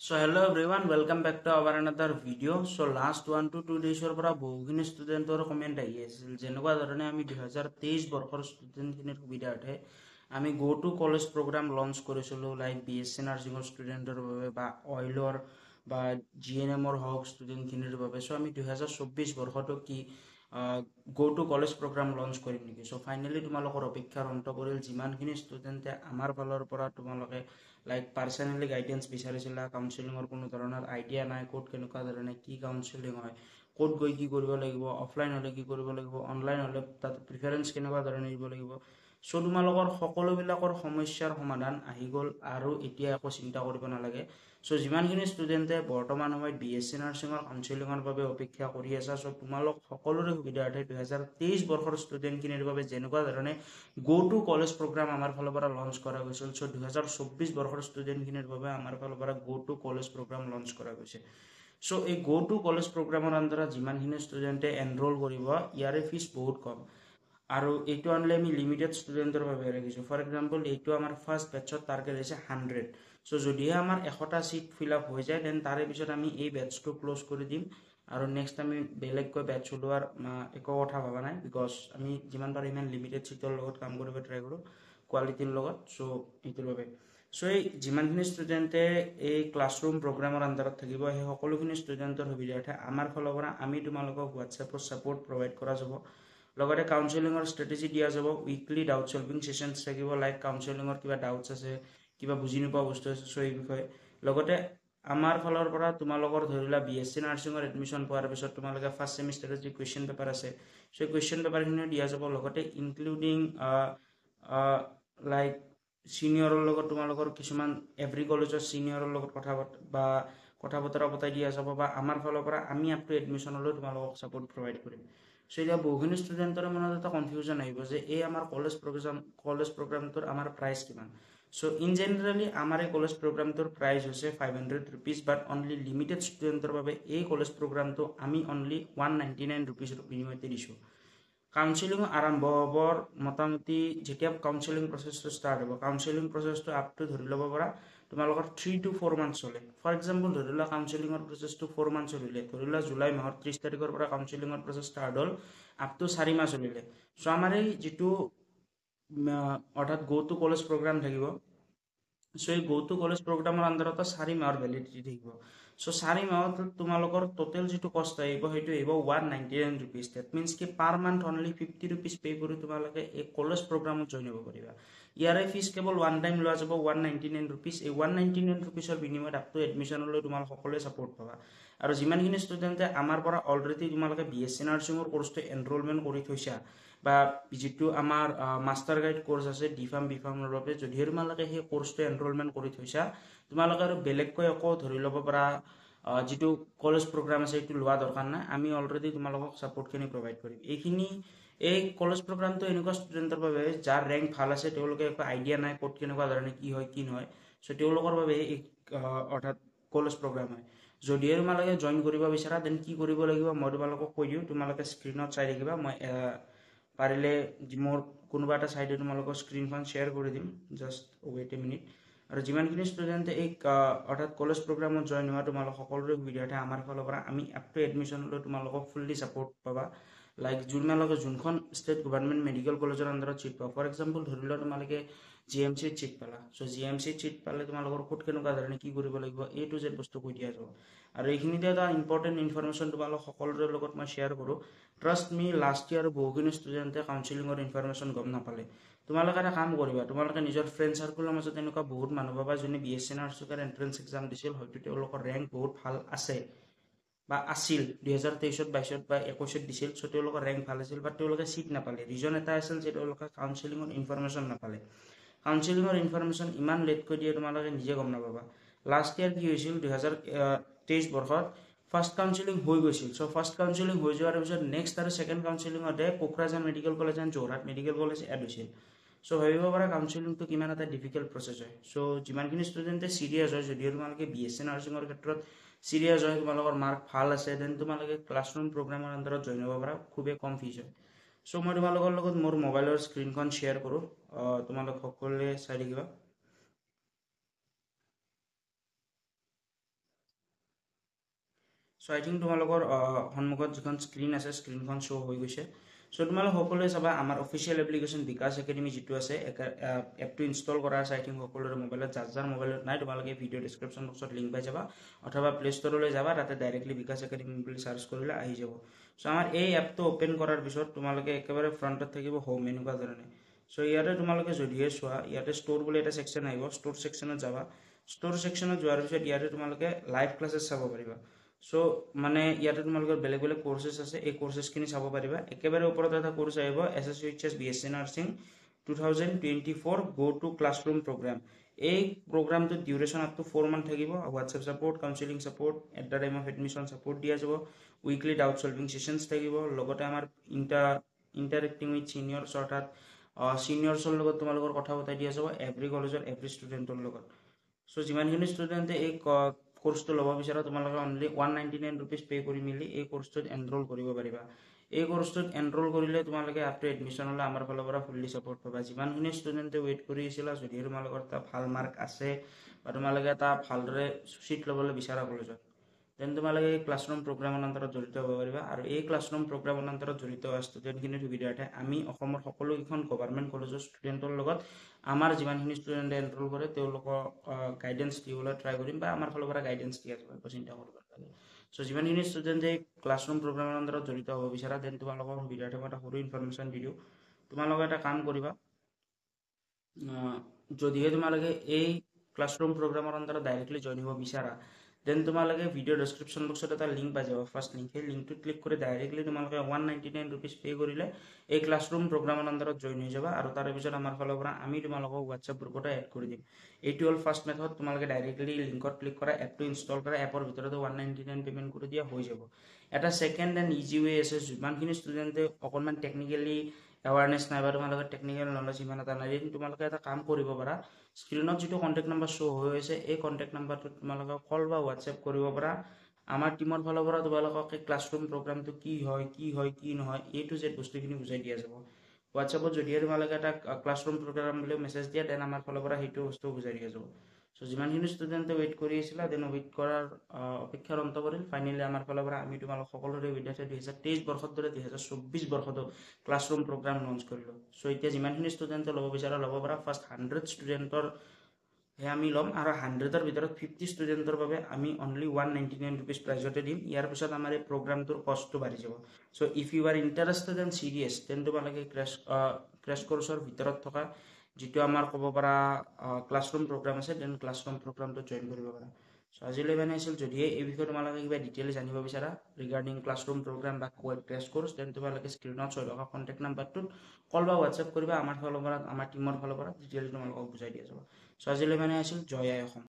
So hello everyone, welcome back to our another video. So last one to two days or para bohgin student or comment hai. Yes, jenuga darane ami 2023 bor student kine ko video hai. Ami go to college program launch kore solo like BSc nursing or student or ba oil or ba GNM or hog student kine ko babe. So ami 2023 bor ki uh, go to college program launch kore niki. So finally tumalo ko ropikha ronto kore jiman kine student hai. Amar palor para tumalo ke like personally guidance বিচাৰিছিলা কাউঞ্চেলিঙৰ কোনো ধৰণৰ idea নাই ক'ত কেনেকুৱা ধৰণে কি counselling হয় ক'ত গৈ কি কৰিব লাগিব অফলাইন হ'লে কি কৰিব লাগিব অনলাইন হ'লে তাত প্ৰিফাৰেঞ্চ কেনেকুৱা ধৰণে দিব লাগিব চ' তোমালোকৰ সকলোবিলাকৰ সমস্যাৰ সমাধান আহি গ'ল আৰু এতিয়া একো চিন্তা কৰিব নালাগে চ' যিমানখিনি ষ্টুডেণ্টে বৰ্তমান সময়ত বি এছ চি নাৰ্ছিঙৰ কাউঞ্চেলিঙৰ বাবে অপেক্ষা কৰি আছা চ' তোমালোক সকলোৰে সুবিধাৰ্থে দুহেজাৰ তেইছ বৰ্ষৰ ষ্টুডেণ্টখিনিৰ বাবে যেনেকুৱা ধৰণে গ' টু কলেজ প্ৰগ্ৰাম আমাৰ ফালৰ পৰা লঞ্চ কৰা গৈছিল চ' দুহেজাৰ চৌব্বিছ বৰ্ষৰ ষ্টুডেণ্টখিনিৰ বাবে আমাৰ ফালৰ পৰা গ' টু কলেজ প্ৰগ্ৰাম লঞ্চ কৰা গৈছে চ' এই গ' টু কলেজ প্ৰগ্ৰামৰ আণ্ডাৰত যিমানখিনি ষ্টুডেণ্টে এনৰোল কৰিব ইয়াৰে ফিজ বহুত কম আৰু এইটো আনিলে আমি লিমিটেড ষ্টুডেণ্টৰ বাবে ৰাখিছোঁ ফৰ এক্সাম্পল এইটো আমাৰ ফাৰ্ষ্ট বেটছত টাৰ্গেট হৈছে হাণ্ড্ৰেড চ' যদিহে আমাৰ এশটা ছিট ফিল আপ হৈ যায় দেন তাৰে পিছত আমি এই বেটছটো ক্ল'জ কৰি দিম আৰু নেক্সট আমি বেলেগকৈ বেটছ ওলোৱাৰ একো কথা ভবা নাই বিকজ আমি যিমান পাৰোঁ ইমান লিমিটেড ছিটৰ লগত কাম কৰিব ট্ৰাই কৰোঁ কোৱালিটিৰ লগত চ' এইটোৰ বাবে চ' এই যিমানখিনি ষ্টুডেণ্টে এই ক্লাছৰুম প্ৰগ্ৰামৰ আণ্ডাৰত থাকিব সেই সকলোখিনি ষ্টুডেণ্টৰ সুবিধাৰ্থে আমাৰ ফালৰ পৰা আমি তোমালোকক হোৱাটছএপৰ ছাপৰ্ট প্ৰভাইড কৰা যাব লগতে কাউন্সেলিঙৰ ষ্ট্ৰেটেজি দিয়া যাব উইকলি ডাউট চলভিং ছেশ্যনছ থাকিব লাইক কাউন্সেলিঙৰ কিবা ডাউটছ আছে কিবা বুজি নোপোৱা বস্তু আছে চ' এই বিষয়ে লগতে আমাৰ ফালৰ পৰা তোমালোকৰ ধৰি লোৱা বি এছ চি নাৰ্ছিঙৰ এডমিশ্যন পোৱাৰ পিছত তোমালোকে ফাৰ্ষ্ট ছেমিষ্টাৰত যি কুৱেশ্যন পেপাৰ আছে চ' এই কুৱেশ্যন পেপাৰখিনিও দিয়া যাব লগতে ইনক্লুডিং লাইক ছিনিয়ৰৰ লগত তোমালোকৰ কিছুমান এভৰি কলেজৰ ছিনিয়ৰৰ লগত কথা পাত বা কথা বতৰা পতাই দিয়া যাব বা আমাৰ ফালৰ পৰা আমি আপটো এডমিশ্যনলৈ তোমালোকক ছাপোৰ্ট প্ৰভাইড কৰিম চ' এতিয়া বহুখিনি ষ্টুডেণ্টৰ মনত এটা কনফিউজন আহিব যে এই আমাৰ কলেজ প্ৰগ্ৰাম কলেজ প্ৰগ্ৰামটোৰ আমাৰ প্ৰাইচ কিমান চ' ইন জেনেৰেলি আমাৰ এই কলেজ প্ৰগ্ৰামটোৰ প্ৰাইচ হৈছে five hundred rupees but only limited ষ্টুডেণ্টৰ বাবে এই কলেজ প্ৰগ্ৰামটো আমি অনলি ওৱান নাইণ্টি নাইন ৰুপিজৰ বিনিময়তে দিছোঁ কাউন্সেলিং আৰম্ভ হ'বৰ মোটামুটি যেতিয়া কাউন্সেলিং প্ৰচেছটো ষ্টাৰ্ট হ'ব কাউন্সেলিং প্ৰচেছটো আপটো ধৰি ল'ব পৰা তোমালোকৰ থ্ৰী টু ফ'ৰ মান্থ চলে ফৰ এক্সাম্পল ধৰি লোৱা কাউঞ্চেলিঙৰ প্ৰচেছটো ফ'ৰ মান্থ চলিলে ধৰি লোৱা জুলাই মাহৰ ত্ৰিছ তাৰিখৰ পৰা কাউঞ্চেলিঙৰ প্ৰচেছ ষ্টাৰ্ট হ'ল আপ টু চাৰি মাহ চলিলে চ' আমাৰ এই যিটো অৰ্থাৎ গৌতু কলেজ প্ৰগ্ৰাম থাকিব চ' এই গৌতু কলেজ প্ৰগ্ৰামৰ আণ্ডাৰত চাৰি মাহৰ ভেলিডিটি থাকিব সো চাৰি মাহত তোমালোকৰ টোটেল যিটো কষ্ট আহিব সেইটো আহিব one ninety nine rupees that means কি per month only fifty rupees pay' কৰি তোমালোকে এই কলেজ প্ৰগ্ৰামত জইন হ'ব পাৰিবা ইয়াৰে ফিজ কেৱল ওৱান টাইম লোৱা যাব ওৱান নাইণ্টি নাইন ৰুপিজ এই ওৱান নাইণ্টি নাইন ৰুপিজৰ বিনিময়ত আকৌ এডমিশ্যনলৈ তোমালোক সকলোৱে ছাপৰ্ট পাবা আৰু যিমানখিনি ষ্টুডেণ্টে আমাৰ পৰা অলৰেডি তোমালোকে বি এছ চি নাৰ্ছিঙৰ কৰ্চটো এনৰোলমেণ্ট কৰি থৈছা বা যিটো আমাৰ মাষ্টাৰ গাইড কৰ্চ আছে ডি ফাৰ্ম বি ফাৰ্মৰ বাবে যদিহে তোমালোকে সেই কৰ্চটো এনৰোলমেণ্ট কৰি থৈছা তোমালোকে আৰু বেলেগকৈ একো ধৰি ল'ব পৰা যিটো কলেজ প্ৰগ্ৰাম আছে সেইটো লোৱা দৰকাৰ নাই আমি অলৰেডি তোমালোকক ছাপৰ্টখিনি প্ৰভাইড কৰিম এইখিনি এই কলেজ প্ৰগ্ৰামটো এনেকুৱা ষ্টুডেণ্টৰ বাবে যাৰ ৰেংক ভাল আছে তেওঁলোকে একো আইডিয়া নাই ক'ত কেনেকুৱা ধৰণে কি হয় কি নহয় চ' তেওঁলোকৰ বাবে এই অৰ্থাৎ কলেজ প্ৰগ্ৰাম হয় যদিহে তোমালোকে জইন কৰিব বিচাৰা দেন কি কৰিব লাগিব মই তোমালোকক কৈ দিওঁ তোমালোকে স্ক্ৰীণত চাই থাকিবা মই পাৰিলে মোৰ কোনোবা এটা চাইডে তোমালোকক স্ক্ৰীণখন শ্বেয়াৰ কৰি দিম জাষ্ট ৱেইট এ মিনিট আৰু যিমানখিনি ষ্টুডেণ্টে এই অৰ্থাৎ কলেজ প্ৰগ্ৰামত জইন হোৱা তোমালোক সকলোৰে সুবিধাৰ্থে আমাৰ ফালৰ পৰা আমি আপ টু এডমিশ্যন লৈ তোমালোকক ফুল্লি ছাপৰ্ট পাবা লাইক যোনবিলাকে যোনখন ষ্টেট গভৰ্ণমেণ্ট মেডিকেল কলেজৰ আণ্ডাৰত চিট পাবা ফৰ এক্সাম্পল ধৰি লোৱা তোমালোকে জি এম চিত চিট পালা চ' জি এম চিত চিট পালে তোমালোকৰ ক'ত কেনেকুৱা ধৰণে কি কৰিব লাগিব এ টু জেড বস্তু কৈ দিয়া যাব আৰু এইখিনিতে এটা ইম্পৰ্টেণ্ট ইনফৰমেশ্যন তোমালোক সকলোৰে লগত মই শ্বেয়াৰ কৰোঁ ট্ৰাষ্ট মি লাষ্ট ইয়াৰ বহুখিনি ষ্টুডেণ্টে কাউন্সেলিঙৰ ইনফৰমেশ্যন গম নাপালে তোমালোকে এটা কাম কৰিবা তোমালোকে নিজৰ ফ্ৰেণ্ড চাৰ্কুলৰ মাজত এনেকুৱা বহুত মানুহ পাবা যোনে বি এছ এন আৰ চুকাৰ এণ্ট্ৰেঞ্চ এক্সাম দিছিল হয়তো তেওঁলোকৰ ৰেংক বহুত ভাল আছে বা আছিল দুহেজাৰ তেইছত বাইছত বা একৈছত দিছিল চ' তেওঁলোকৰ ৰেংক ভাল আছিল বা তেওঁলোকে চিট নাপালে ৰিজন এটা আছিল যে তেওঁলোকে কাউন্সেলিঙৰ ইনফৰমেশ্যন নাপালে কাউঞ্চেলিঙৰ ইনফৰমেশ্যন ইমান লেট কৰি দিয়ে তোমালোকে নিজে গম নাপাবা লাষ্ট ইয়াৰ কি হৈছিল দুহেজাৰ তেইছ বৰ্ষত ফাৰ্ষ্ট কাউন্সিলিং হৈ গৈছিল চ' ফাৰ্ষ্ট কাউন্সিলিং হৈ যোৱাৰ পিছত নেক্সট আৰু ছেকেণ্ড কাউন্সিলিঙতে Kokrajhar medical college and Jorhat medical college add হৈছিল চ' ভাবিব পৰা কাউন্সিলিংটো কিমান এটা ডিফিকাল্ট প্ৰচেছ হয় চ' যিমানখিনি ষ্টুডেণ্টে ছিৰিয়াছ হয় যদিও তোমালোকে বি এছ চি নাৰ্ছিঙৰ ক্ষেত্ৰত ছিৰিয়াছ হয় তোমালোকৰ মাৰ্ক ভাল আছে দেন তোমালোকে ক্লাছৰুম প্ৰগ্ৰেমৰ আণ্ডাৰত জইন হ'ব পৰা খুবেই কম ফিজ হয় চ' মই তোমালোকৰ লগত মোৰ মোবাইলৰ স্ক্ৰীণখন শ্বেয়াৰ কৰোঁ তোমালোক সকলোৱে চাই থাকিবা সো আই থিংক তোমালোকৰ সন্মুখত যিখন স্ক্ৰীণ আছে স্ক্ৰীণখন শ্ব' হৈ গৈছে চ' তোমালোক সকলোৱে চাবা আমাৰ অফিচিয়েল এপ্লিকেশ্যন বিকাশ একাডেমী যিটো আছে এপটো ইনষ্টল কৰা আছে আই থিংক সকলোৰে মোবাইলত যাৰ যাৰ মোবাইলত নাই তোমালোকে ভিডিঅ' ডিছক্ৰিপশ্যন বক্সত লিংক পাই যাবা অথবা প্লে ষ্ট'ৰলৈ যাবা তাতে ডাইৰেক্টলি বিকাশ একাডেমী বুলি চাৰ্চ কৰিলে আহি যাব চ' আমাৰ এই এপটো অ'পেন কৰাৰ পিছত তোমালোকে একেবাৰে ফ্ৰণ্টত থাকিব হোম এনেকুৱা ধৰণে চ' ইয়াতে তোমালোকে যদিহে চোৱা ইয়াতে ষ্ট'ৰ বুলি এটা ছেকশ্যন আহিব ষ্ট'ৰ ছেকশ্যনত যাবা ষ্ট'ৰ ছেকশ্যনত যোৱাৰ পিছত ইয়াতে তোমালোকে লাইভ ক্লাছেছ চাব পাৰিবা চ' মানে ইয়াতে তোমালোকৰ বেলেগ বেলেগ কৰ্চেছ আছে এই কৰ্চেছখিনি চাব পাৰিবা একেবাৰে ওপৰত এটা কৰ্চ আহিব S S H S B S C nursing two thousand twenty four go' to class room program এই প্ৰগ্ৰামটোত duration up to four month থাকিব WhatsApp support counselling support at the time of admission support দিয়া যাব weekly doubt solving sessions থাকিব লগতে আমাৰ inter ইণ্টাৰেক্টিং with ছিনিয়ৰ্ছ অৰ্থাৎ ছিনিয়ৰ্ছৰ লগত তোমালোকৰ কথা বতৰা দিয়া যাব এভৰি কলেজৰ এভৰি ষ্টুডেণ্টৰ লগত চ' যিমানখিনি ষ্টুডেণ্টে এই কোৰ্সটো লব বিচাৰা তোমালোকে only one ninety nine rupees pay' কৰি মেলি এই কোৰ্সটোত এনৰোল কৰিব পাৰিবা এই কোৰ্সটোত এনৰোল কৰিলে তোমালোকে আপটো এডমিশ্যন হ'লে আমাৰ ফালৰ পৰা ফুল্লি ছাপৰ্ট পাবা যিমানখিনি ষ্টুডেণ্টে ৱেইট কৰি আছিলা যদিহে তোমালোকৰ এটা ভাল মাৰ্ক আছে বা তোমালোকে এটা ভালদৰে চিট ল'বলৈ বিচাৰা কলেজত দেন তোমালোকে এই ক্লাছৰুম প্ৰগ্ৰামৰ অন্তৰত জড়িত হ'ব পাৰিবা আৰু এই ক্লাছৰুম প্ৰগ্ৰামৰ অন্তৰত জড়িত হোৱা ষ্টুডেণ্টখিনিৰ সুবিধাৰ্থে আমি অসমৰ সকলোকেইখন গভাৰ্মেণ্ট কলেজৰ ষ্টুডেণ্টৰ লগত আমাৰ যিমানখিনি ষ্টুডেণ্টে এনৰোল কৰে তেওঁলোকক গাইডেঞ্চ দিবলৈ ট্ৰাই কৰিম বা আমাৰ ফালৰ পৰা গাইডেঞ্চ দিয়া যাব চিন্তা কৰিব লাগে চ' যিমানখিনি ষ্টুডেণ্টে এই ক্লাছৰুম প্ৰগ্ৰামৰ অন্তৰত জড়িত হ'ব বিচাৰা দেন তোমালোকৰ সুবিধাৰ্থে মই এটা সৰু ইনফৰ্মেশ্যন দি দিওঁ তোমালোকে এটা কাম কৰিবা যদিহে তোমালোকে এই ক্লাছৰুম প্ৰগ্ৰামৰ অন্তৰত ডাইৰেক্টলি জইন হ'ব বিচাৰা দেন তোমালোকে ভিডিঅ' ডেছক্ৰিপশ্যন বক্সত এটা লিংক পাই যাব ফাৰ্ষ্ট লিংক সেই লিংকটোত ক্লিক কৰি ডাইৰেক্টলি তোমালোকে one ninety nine rupees pay' কৰিলে এই ক্লাছৰুম প্ৰগ্ৰামৰ আণ্ডাৰত জইন হৈ যাবা আৰু তাৰ পিছত আমাৰ ফালৰ পৰা আমি তোমালোকক হোৱাটছএপ গ্ৰুপতে এড কৰি দিম এইটো হ'ল ফাৰ্ষ্ট মেথড তোমালোকে ডাইৰেক্টলি লিংকত ক্লিক কৰা এপটো ইনষ্টল কৰা এপৰ ভিতৰতে ওৱান নাইণ্টি নাইন পে'মেণ্ট কৰি দিয়া হৈ যাব এটা ছেকেণ্ড এণ্ড ইজি ৱে আছে যিমানখিনি ষ্টুডেণ্টে অকণমান টেকনিকেলি এৱাৰনেছ নাই বা তোমালোকৰ টেকনিকেল নলেজ ইমান এটা নাই তোমালোকে এটা কাম কৰিব পাৰা স্ক্ৰিনত যেটা কন্টেক্ট নাম্বাৰ শো হয়ে আছে এই কন্টেক্ট নাম্বাৰটো তোমালোকে কল বা হোয়াটসঅ্যাপ কৰিব পৰা আমাৰ টিমৰ ফালৰ পৰা তোমালোকক এই ক্লাছৰুম প্ৰগ্ৰামটো কি হয় কি হয় কি নহয় এ টু জেড বস্তুখিনি বুজাই দিয়া যাব হোৱাটছএপত যদিহে তোমালোকে এটা ক্লাছৰুম প্ৰগ্ৰাম বুলি মেছেজ দিয়া দেন আমাৰ ফালৰ পৰা সেইটো বস্তু বুজাই দিয়া যাব চ' যিমানখিনি ষ্টুডেণ্টে ৱেইট কৰি আছিলা দেন ৱেইট কৰাৰ অপেক্ষাৰ অন্ত পৰিল ফাইনেলি আমাৰ ফালৰ পৰা আমি তোমালোক সকলোৰে বিদ্যাৰ্থীয়ে দুহেজাৰ তেইছ বৰ্ষত দৰে দুহেজাৰ চৌব্বিছ বৰ্ষতো ক্লাছৰুম প্ৰগ্ৰাম লঞ্চ কৰিলোঁ চ' এতিয়া যিমানখিনি ষ্টুডেণ্টে ল'ব বিচাৰে ল'ব পৰা ফাৰ্ষ্ট হাণ্ড্ৰেড ষ্টুডেণ্টৰহে আমি ল'ম আৰু হাণ্ড্ৰেডৰ ভিতৰত ফিফটি ষ্টুডেণ্টৰ বাবে আমি only one ninety nine rupees প্ৰাইজতে দিম ইয়াৰ পিছত আমাৰ এই প্ৰগ্ৰামটোৰ কষ্টটো বাঢ়ি যাব so' if you are interested and serious then তোমালোকে ক্ৰেছ ক্ৰেছ কৰ্চৰ ভিতৰত থকা যিটো আমাৰ ক'ব পৰা ক্লাছৰুম প্ৰগ্ৰাম আছে দেন ক্লাছৰুম প্ৰগ্ৰামটো জইন কৰিব পাৰা চ' আজিলৈ মানে আছিল যদিহে এই বিষয়ে তোমালোকে কিবা ডিটেইল জানিব বিচাৰা ৰিগাৰ্ডিং ক্লাছৰুম প্ৰগ্ৰাম বা কোৱেড ক্ৰেছ কৰ্চ দেন তোমালোকে স্ক্ৰীণত চলি থকা কণ্টেক্ট নাম্বাৰটোত কল বা হোৱাটছএপ কৰিবা আমাৰ ফালৰ পৰা আমাৰ টীমৰ ফালৰ পৰা ডিটেইল তোমালোকক বুজাই দিয়া যাব চ' আজিলৈ মানে আছিল জয় আই অসম